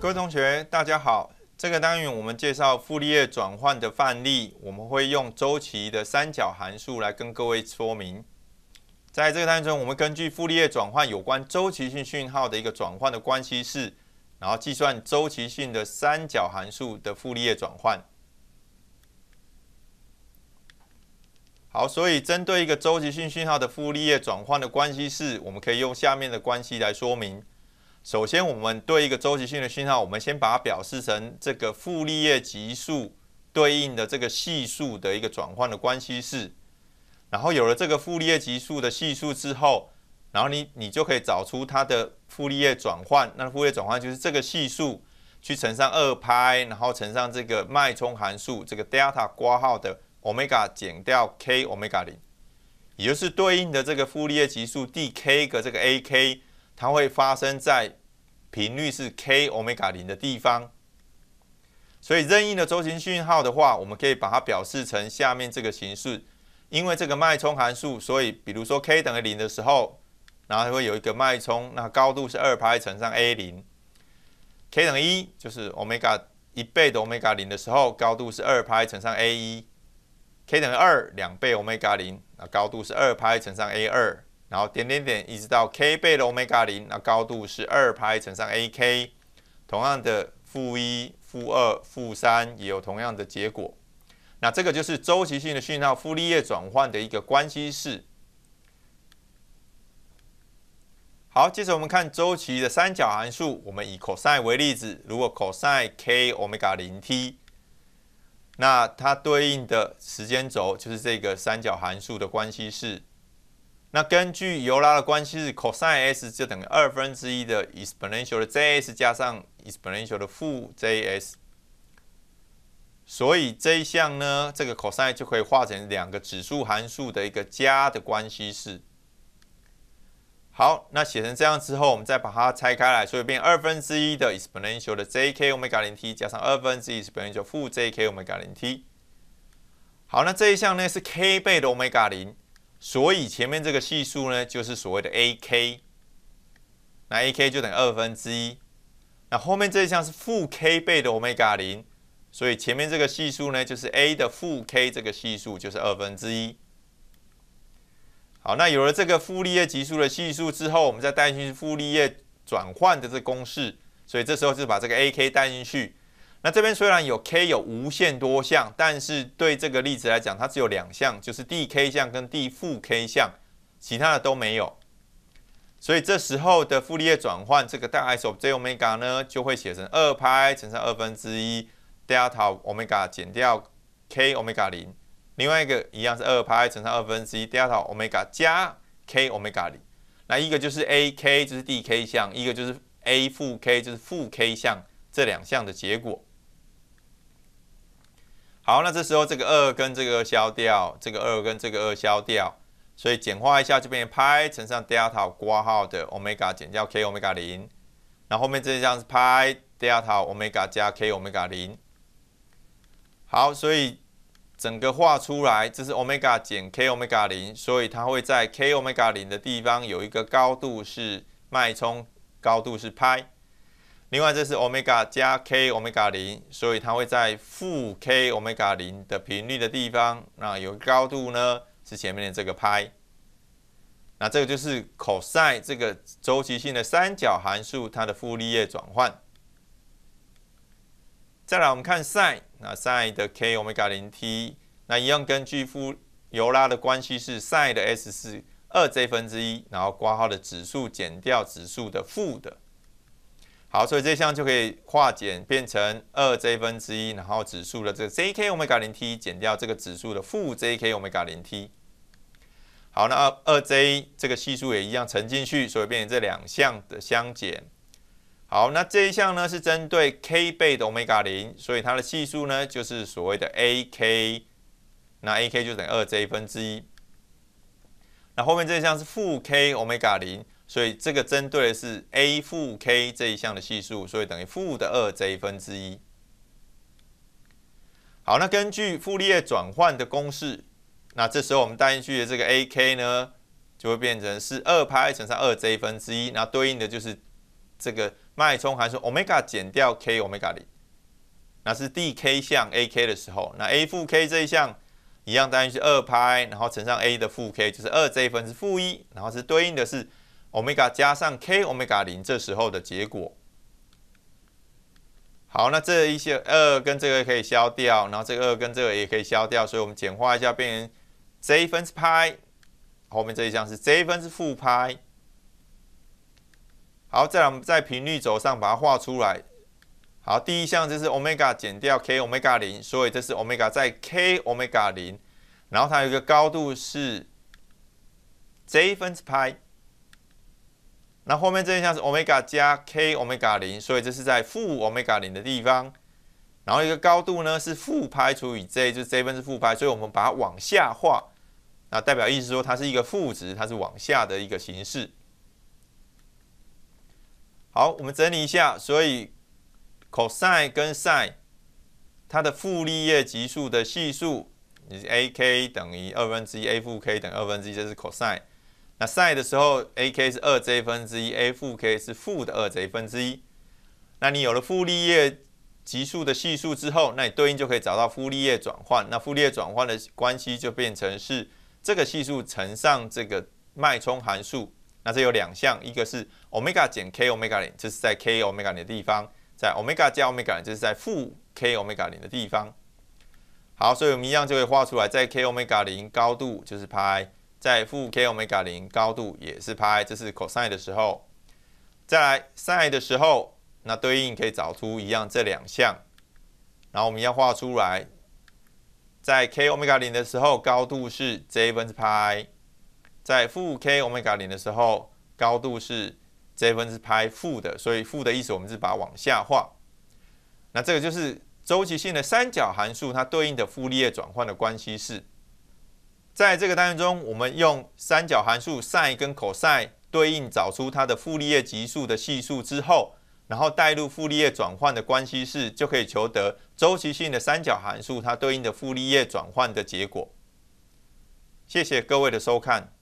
各位同学，大家好。这个单元我们介绍傅立叶转换的范例，我们会用周期的三角函数来跟各位说明。在这个单元中，我们根据傅立叶转换有关周期性讯号的一个转换的关系式，然后计算周期性的三角函数的傅立叶转换。好，所以针对一个周期性讯号的傅立叶转换的关系式，我们可以用下面的关系来说明。首先，我们对一个周期性的信号，我们先把它表示成这个傅立叶级数对应的这个系数的一个转换的关系式。然后有了这个傅立叶级数的系数之后，然后你你就可以找出它的傅立叶转换。那傅立叶转换就是这个系数去乘上二拍，然后乘上这个脉冲函数这个 delta 括号的欧米伽减掉 k 欧米伽零，也就是对应的这个傅立叶级数 d k 和这个 a k 它会发生在。频率是 k 欧米伽零的地方，所以任意的周期讯号的话，我们可以把它表示成下面这个形式。因为这个脉冲函数，所以比如说 k 等于零的时候，然后会有一个脉冲，那高度是二派乘上 a 零。k 等于一，就是欧米伽一倍的欧米伽零的时候，高度是二派乘上 a 一。k 等于二，两倍欧米伽零，那高度是二派乘上 a 二。然后点点点一直到 k 倍的欧米伽零，那高度是二拍乘上 ak，同样的负一、负二、负三也有同样的结果。那这个就是周期性的讯号傅立叶转换的一个关系式。好，接着我们看周期的三角函数，我们以 cos 为例子，如果 cos k 欧米伽零 t，那它对应的时间轴就是这个三角函数的关系式。那根据尤拉的关系式，cosine s 就等于二分之一的 exponential 的 zs 加上 exponential 的负 zs，所以这一项呢，这个 cosine 就可以化成两个指数函数的一个加的关系式。好，那写成这样之后，我们再把它拆开来，所以变二分之一的 exponential 的 jk 欧米伽零 t 加上二分之一 exponential 负 jk 欧米伽零 t。好，那这一项呢是 k 倍的欧米伽零。所以前面这个系数呢，就是所谓的 a k，那 a k 就等于二分之一。那后面这一项是负 k 倍的欧米伽零，所以前面这个系数呢，就是 a 的负 k 这个系数就是二分之一。好，那有了这个傅立叶级数的系数之后，我们再带进去傅立叶转换的这公式，所以这时候就把这个 a k 带进去。那这边虽然有 k 有无限多项，但是对这个例子来讲，它只有两项，就是 d k 项跟 d 负 k 项，其他的都没有。所以这时候的傅立叶转换，这个 delta m 欧米伽呢，就会写成二派乘上二分之一 delta 欧米伽减掉 k 欧米伽零，另外一个一样是二派乘上二分之一 delta 欧米伽加 k 欧米伽零。那一个就是 a k，就是 d k 项；一个就是 a 负 k，就是负 k 项。这两项的结果。好，那这时候这个二跟这个二消掉，这个二跟这个二消掉，所以简化一下，这边派乘上 delta 括号的 omega 减掉 k omega 零，那后面这一边 delta omega 加 k omega 零。好，所以整个画出来，这是 omega 减 k omega 零，所以它会在 k omega 零的地方有一个高度是脉冲，高度是派。另外这是欧米伽加 k 欧米伽零，所以它会在负 k 欧米伽零的频率的地方，那有高度呢？是前面的这个派。那这个就是 c o s i 这个周期性的三角函数它的傅立叶转换。再来我们看 sin，那 sin 的 k 欧米伽零 t，那一样根据傅尤拉的关系是 sin 的 s 是二 j 分之一，然后括号的指数减掉指数的负的。好，所以这项就可以化简变成二 j 分之一，然后指数的这个 jk 欧米伽零 t 减掉这个指数的负 jk 欧米伽零 t。好，那二 j 这个系数也一样乘进去，所以变成这两项的相减。好，那这一项呢是针对 k 倍的欧米伽零，所以它的系数呢就是所谓的 ak，那 ak 就等于二 j 分之一。那后面这项是负 k 欧米伽零。所以这个针对的是 a 负 k 这一项的系数，所以等于负的二 z 分之一。好，那根据傅立叶转换的公式，那这时候我们带进去的这个 ak 呢，就会变成是二派乘上二 z 分之一。那对应的就是这个脉冲函数 omega 减掉 k e g 伽零，那是 d k 项 ak 的时候，那 a 负 k 这一项一样带进去二派，然后乘上 a 的负 k 就是二 z 分之负一，然后是对应的是。欧米伽加上 k 欧米伽零，这时候的结果。好，那这一些二跟这个可以消掉，然后这个二跟这个也可以消掉，所以我们简化一下，变成 j 分之派。后面这一项是 j 分之负派。好，再来我们在频率轴上把它画出来。好，第一项就是欧米伽减掉 k 欧米伽零，所以这是欧米伽在 k 欧米伽零，然后它有一个高度是 j 分之派。那后面这一项是 omega 加 k omega 零，所以这是在负 omega 零的地方。然后一个高度呢是负派除以 j，就 j 分之负派，所以我们把它往下画，那代表意思说它是一个负值，它是往下的一个形式。好，我们整理一下，所以 cosine 跟 sin，它的傅立叶级数的系数，你是 ak 等于二分之一，a 负 k 等于二分之一，这是 cosine。那 sin 的时候，a k 是二 j 分之一，a 负 k 是负的二 j 分之一。那你有了傅立叶级数的系数之后，那你对应就可以找到傅立叶转换。那傅立叶转换的关系就变成是这个系数乘上这个脉冲函数。那这有两项，一个是欧米伽减 k 欧米伽零，这是在 k 欧米伽零的地方；在欧米伽加欧米伽零，这是在负 k 欧米伽零的地方。好，所以我们一样就可以画出来，在 k 欧米伽零高度就是派。在负 k 欧米伽零高度也是派，这是 cosine 的时候。再来 sin 的时候，那对应可以找出一样这两项。然后我们要画出来，在 k 欧米伽零的时候高度是 j 分之派，在负 k 欧米伽零的时候高度是 j 分之派负的，所以负的意思我们是把它往下画。那这个就是周期性的三角函数它对应的傅立叶转换的关系式。在这个单元中，我们用三角函数 s i n 跟 c o s 对应找出它的傅立叶级数的系数之后，然后代入傅立叶转换的关系式，就可以求得周期性的三角函数它对应的傅立叶转换的结果。谢谢各位的收看。